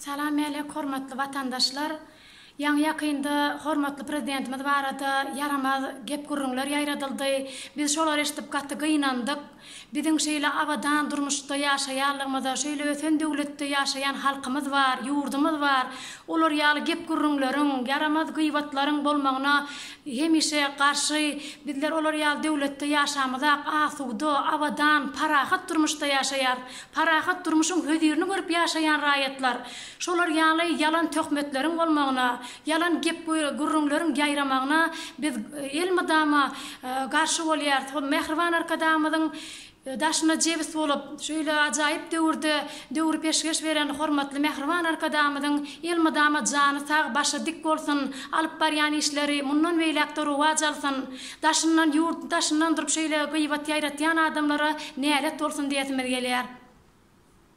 Selamünaleyküm hürmetli vatandaşlar. Yan yakında hormatlı prezidentimiz barada yaramaz gep gurunlar yayradyldy. Biz şolar eşitip gatty gynandyk. Bizim şeýle awadan durmuşda ýaşaýarlygymyza şeýle ösen döwletde ýaşaýan halkymyz bar, ýurdumyz bar. Olar ýal gep gurunlaryň, yaramaz gyýwatlaryň bolmagyna hemişe garşy bizler olar ýal döwletde ýaşamyza asugdy, awadan parahat durmuşda ýaşaýar. Parahat durmuşyň hödürini görüp ýaşaýan raýatlar. Şolar ýaly ýalan töhmetleriň bolmagyna yalan gep buyru gurrunglarym gayramagna biz e, elmi dama e, garşy bolýar hop mehriban arkadamyň e, daşyna jebis bolup şeýle ajaýyp döwürdi döwür peşgeş beren hormatly mehriban arkadamyň elmi dama jany sag başa dik bolsun alyp bar işleri mundan beýlek duru wajalsan daşyndan ýurt daşyndan durup şeýle gyýbat ýaýratýan adamlara näle tursun diýetmeler gelýär